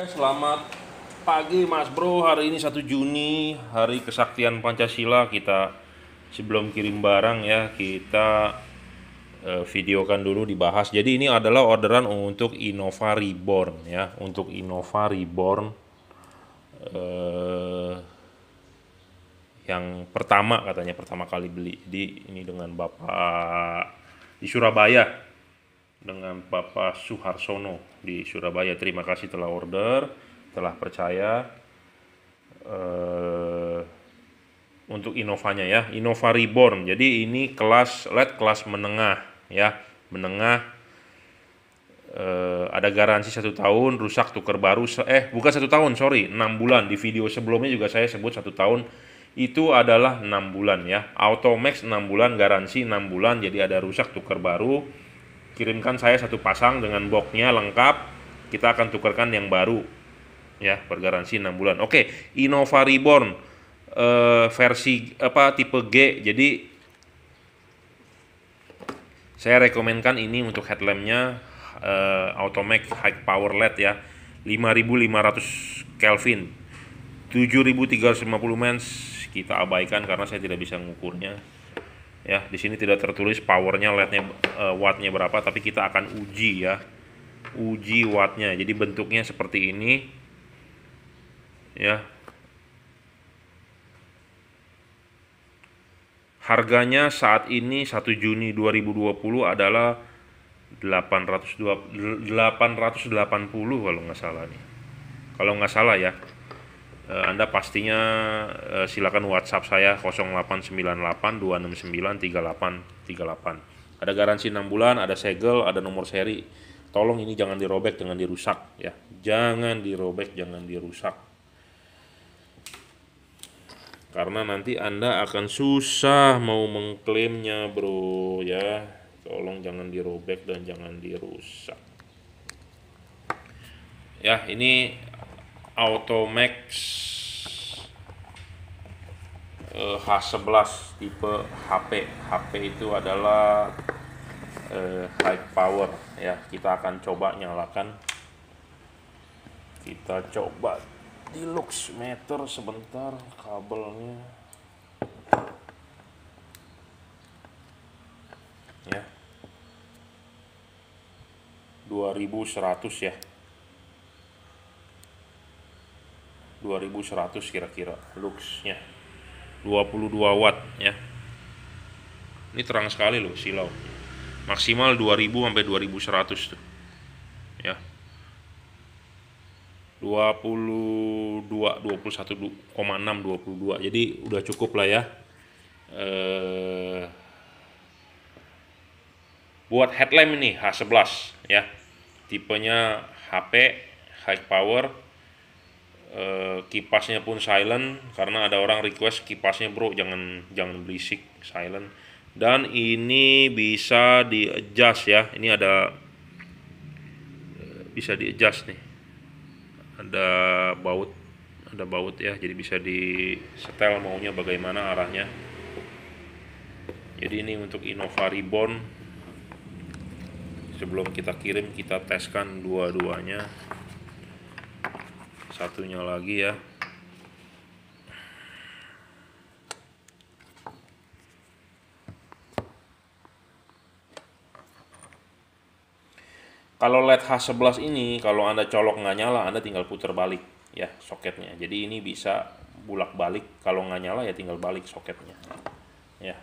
Eh, selamat pagi Mas Bro, hari ini 1 Juni, hari kesaktian Pancasila kita sebelum kirim barang ya, kita eh, videokan dulu dibahas. Jadi ini adalah orderan untuk Innova Reborn ya, untuk Innova Reborn eh, yang pertama katanya pertama kali beli. Jadi ini dengan Bapak di Surabaya dengan Bapak Suharsono di Surabaya. Terima kasih telah order, telah percaya uh, untuk Inovanya ya, Innova Reborn. Jadi ini kelas LED kelas menengah ya, menengah Uh, ada garansi satu tahun rusak tuker baru eh bukan satu tahun sorry enam bulan di video sebelumnya juga saya sebut satu tahun itu adalah enam bulan ya Auto Max enam bulan garansi enam bulan jadi ada rusak tuker baru kirimkan saya satu pasang dengan boxnya lengkap kita akan tukarkan yang baru ya bergaransi 6 bulan oke Innova Reborn uh, versi apa tipe G jadi saya rekomendasikan ini untuk headlampnya uh, Automax High Power LED ya 5500 Kelvin 7350 mens kita abaikan karena saya tidak bisa mengukurnya ya di sini tidak tertulis powernya lednya, uh, wattnya berapa tapi kita akan uji ya uji wattnya jadi bentuknya seperti ini ya harganya saat ini 1 Juni 2020 adalah 800 880 kalau nggak salah nih kalau nggak salah ya Eh, Anda pastinya eh, silakan WhatsApp saya 0898 Ada garansi 6 bulan, ada segel, ada nomor seri. Tolong ini jangan dirobek, jangan dirusak ya. Jangan dirobek, jangan dirusak. Karena nanti Anda akan susah mau mengklaimnya, Bro, ya. Tolong jangan dirobek dan jangan dirusak. Ya, ini Auto Max H11 eh, tipe HP. HP itu adalah eh, high power ya. Kita akan coba nyalakan. Kita coba di lux meter sebentar kabelnya. Ya. 2100 ya. 2100 kira-kira luxnya 22 watt ya ini terang sekali loh silau maksimal 2000 sampai 2100 tuh ya 22 21,6 22 jadi udah cukup lah ya eh, buat headlamp ini H11 ya tipenya HP high power Eh, kipasnya pun silent karena ada orang request kipasnya bro jangan jangan berisik silent dan ini bisa di adjust ya ini ada eh, bisa di adjust nih ada baut ada baut ya jadi bisa di setel maunya bagaimana arahnya jadi ini untuk Innova Reborn sebelum kita kirim kita teskan dua-duanya satunya lagi ya kalau LED H11 ini kalau anda colok nggak nyala anda tinggal putar balik ya soketnya jadi ini bisa bulak balik kalau nggak nyala ya tinggal balik soketnya ya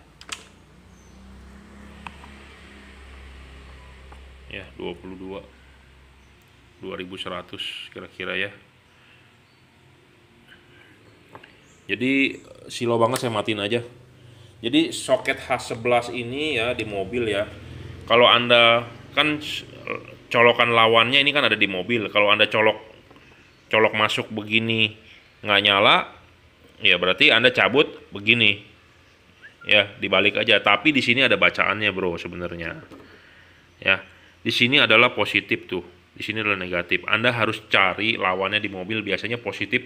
ya 22 2100 kira-kira ya Jadi silo banget saya matiin aja. Jadi soket H11 ini ya di mobil ya. Kalau Anda kan colokan lawannya ini kan ada di mobil. Kalau Anda colok colok masuk begini nggak nyala, ya berarti Anda cabut begini. Ya, dibalik aja. Tapi di sini ada bacaannya, Bro, sebenarnya. Ya. Di sini adalah positif tuh. Di sini adalah negatif. Anda harus cari lawannya di mobil biasanya positif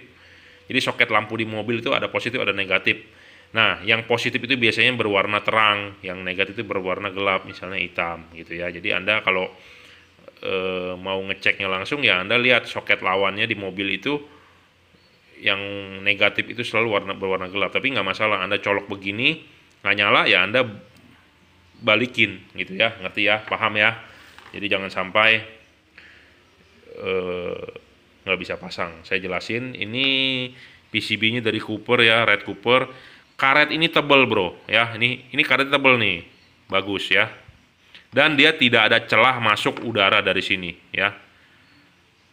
jadi soket lampu di mobil itu ada positif ada negatif. Nah, yang positif itu biasanya berwarna terang, yang negatif itu berwarna gelap, misalnya hitam gitu ya. Jadi Anda kalau e, mau ngeceknya langsung ya Anda lihat soket lawannya di mobil itu yang negatif itu selalu warna berwarna gelap, tapi nggak masalah Anda colok begini nggak nyala ya Anda balikin gitu ya, ngerti ya, paham ya. Jadi jangan sampai e, nggak bisa pasang. Saya jelasin, ini PCB-nya dari Cooper ya, Red Cooper. Karet ini tebel bro, ya. Ini ini karet tebel nih, bagus ya. Dan dia tidak ada celah masuk udara dari sini, ya.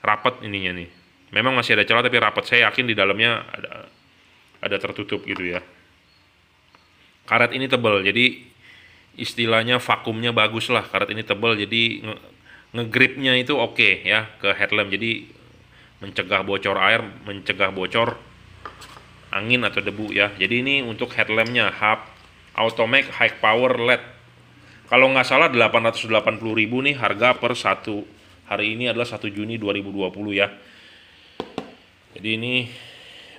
Rapat ininya nih. Memang masih ada celah tapi rapat. Saya yakin di dalamnya ada ada tertutup gitu ya. Karet ini tebel, jadi istilahnya vakumnya bagus lah. Karet ini tebel jadi ngegripnya itu oke okay, ya ke headlamp. Jadi mencegah bocor air, mencegah bocor angin atau debu ya. Jadi ini untuk headlampnya Hub automatic High Power LED. Kalau nggak salah 880.000 nih harga per satu hari ini adalah 1 Juni 2020 ya. Jadi ini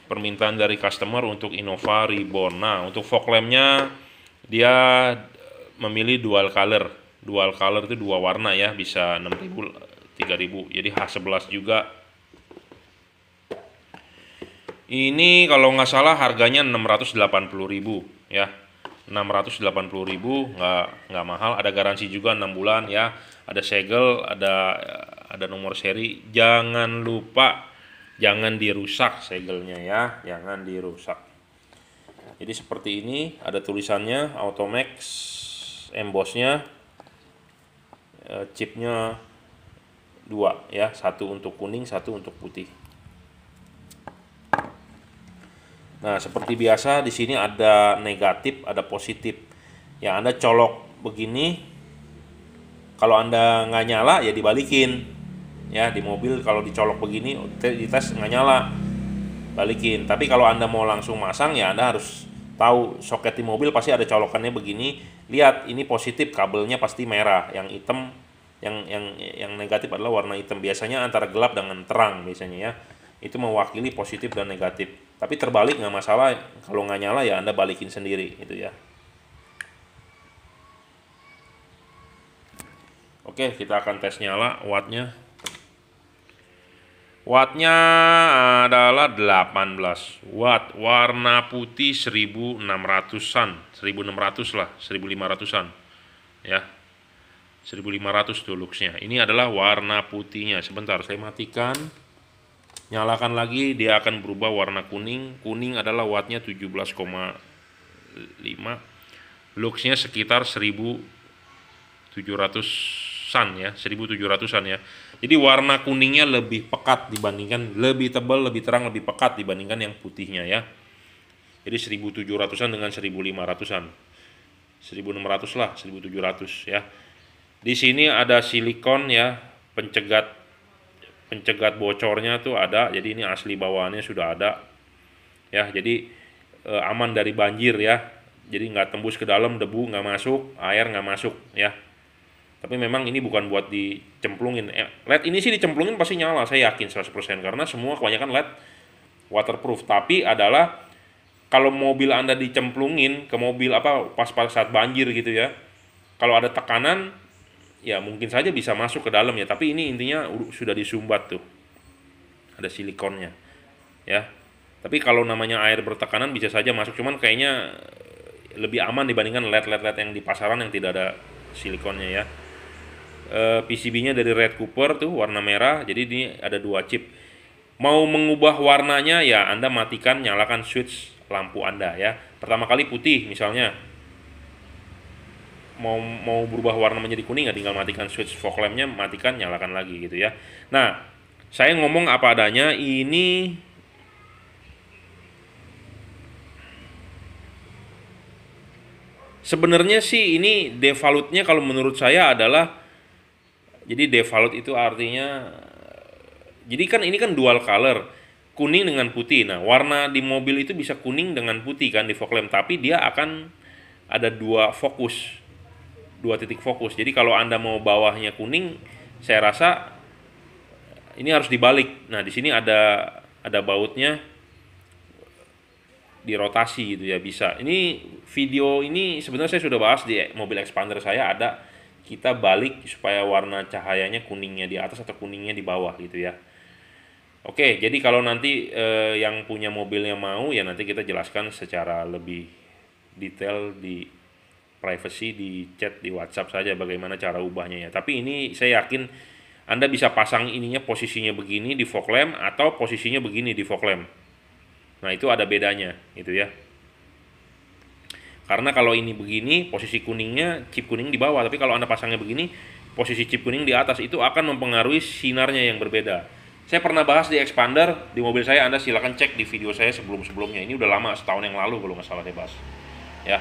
permintaan dari customer untuk Innova Reborn. Nah, untuk fog lampnya dia memilih dual color. Dual color itu dua warna ya, bisa 6000 3000. Jadi H11 juga ini kalau nggak salah harganya 680.000 ya. 680.000 nggak nggak mahal, ada garansi juga 6 bulan ya. Ada segel, ada ada nomor seri. Jangan lupa jangan dirusak segelnya ya, jangan dirusak. Jadi seperti ini, ada tulisannya Automax embossnya eh, chipnya dua ya, satu untuk kuning, satu untuk putih. Nah, seperti biasa di sini ada negatif, ada positif. Ya Anda colok begini, kalau Anda nggak nyala ya dibalikin. Ya, di mobil kalau dicolok begini, di tes nggak nyala, balikin. Tapi kalau Anda mau langsung masang ya Anda harus tahu soket di mobil pasti ada colokannya begini. Lihat, ini positif, kabelnya pasti merah. Yang hitam, yang yang yang negatif adalah warna hitam. Biasanya antara gelap dengan terang biasanya ya. Itu mewakili positif dan negatif tapi terbalik nggak masalah kalau nggak nyala ya anda balikin sendiri itu ya oke kita akan tes nyala wattnya wattnya adalah 18 watt warna putih 1600an 1600 lah 1500an ya 1500 tuh looksnya ini adalah warna putihnya sebentar saya matikan Nyalakan lagi dia akan berubah warna kuning. Kuning adalah wattnya 17,5. Luxnya sekitar 1700-an ya, 1700-an ya. Jadi warna kuningnya lebih pekat dibandingkan lebih tebal, lebih terang, lebih pekat dibandingkan yang putihnya ya. Jadi 1700-an dengan 1500-an. 1600 lah, 1700 ya. Di sini ada silikon ya, pencegat pencegat bocornya tuh ada jadi ini asli bawaannya sudah ada ya jadi e, aman dari banjir ya jadi nggak tembus ke dalam debu nggak masuk air nggak masuk ya tapi memang ini bukan buat dicemplungin eh, LED ini sih dicemplungin pasti nyala saya yakin 100% karena semua kebanyakan LED waterproof tapi adalah kalau mobil anda dicemplungin ke mobil apa pas pas saat banjir gitu ya kalau ada tekanan ya mungkin saja bisa masuk ke dalam ya tapi ini intinya sudah disumbat tuh ada silikonnya ya tapi kalau namanya air bertekanan bisa saja masuk cuman kayaknya eh, lebih aman dibandingkan led led led yang di pasaran yang tidak ada silikonnya ya e, eh, PCB-nya dari Red Cooper tuh warna merah jadi ini ada dua chip mau mengubah warnanya ya Anda matikan nyalakan switch lampu Anda ya pertama kali putih misalnya mau mau berubah warna menjadi kuning ya tinggal matikan switch fog lampnya matikan nyalakan lagi gitu ya nah saya ngomong apa adanya ini sebenarnya sih ini devalutnya kalau menurut saya adalah jadi devalut itu artinya jadi kan ini kan dual color kuning dengan putih nah warna di mobil itu bisa kuning dengan putih kan di fog lamp tapi dia akan ada dua fokus dua titik fokus. Jadi kalau Anda mau bawahnya kuning, saya rasa ini harus dibalik. Nah, di sini ada ada bautnya dirotasi gitu ya bisa. Ini video ini sebenarnya saya sudah bahas di mobil expander saya ada kita balik supaya warna cahayanya kuningnya di atas atau kuningnya di bawah gitu ya. Oke, jadi kalau nanti eh, yang punya mobilnya mau ya nanti kita jelaskan secara lebih detail di privacy di chat di WhatsApp saja bagaimana cara ubahnya ya. Tapi ini saya yakin Anda bisa pasang ininya posisinya begini di fog lamp atau posisinya begini di fog lamp. Nah, itu ada bedanya gitu ya. Karena kalau ini begini, posisi kuningnya chip kuning di bawah, tapi kalau Anda pasangnya begini, posisi chip kuning di atas itu akan mempengaruhi sinarnya yang berbeda. Saya pernah bahas di expander di mobil saya, Anda silahkan cek di video saya sebelum-sebelumnya. Ini udah lama setahun yang lalu kalau nggak salah saya bahas. Ya,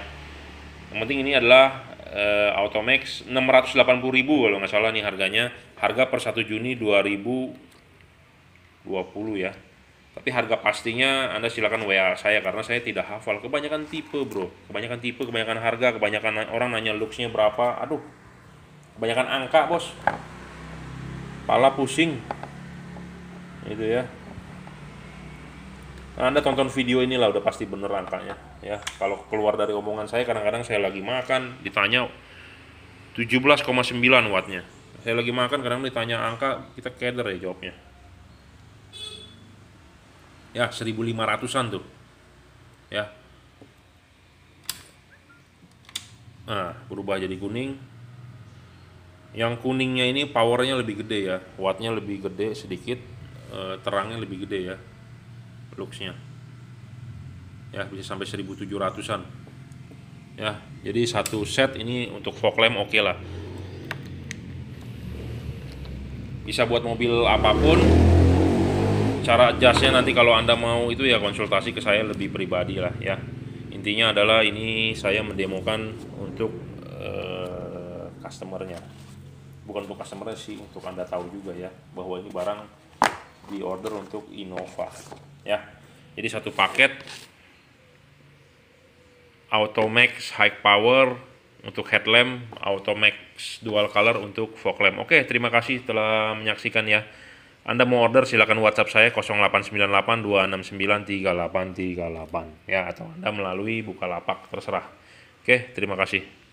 yang penting ini adalah uh, Automax 680.000 kalau nggak salah nih harganya. Harga per 1 Juni 2020 ya. Tapi harga pastinya Anda silakan WA saya karena saya tidak hafal. Kebanyakan tipe, Bro. Kebanyakan tipe, kebanyakan harga, kebanyakan orang nanya looksnya berapa. Aduh. Kebanyakan angka, Bos. Pala pusing. Itu ya. anda tonton video ini lah udah pasti bener angkanya ya kalau keluar dari omongan saya kadang-kadang saya lagi makan ditanya 17,9 wattnya saya lagi makan kadang ditanya angka kita keder ya jawabnya ya 1500an tuh ya nah berubah jadi kuning yang kuningnya ini powernya lebih gede ya wattnya lebih gede sedikit eh, terangnya lebih gede ya looksnya ya bisa sampai 1700-an ya jadi satu set ini untuk fog lamp oke okay lah bisa buat mobil apapun cara adjustnya nanti kalau anda mau itu ya konsultasi ke saya lebih pribadi lah ya intinya adalah ini saya mendemokan untuk uh, customernya bukan untuk customer sih untuk anda tahu juga ya bahwa ini barang di order untuk Innova ya jadi satu paket Automax High Power untuk headlamp, Automax Dual Color untuk fog lamp. Oke, terima kasih telah menyaksikan ya. Anda mau order silakan WhatsApp saya 089826933838 ya atau Anda melalui Bukalapak terserah. Oke, terima kasih.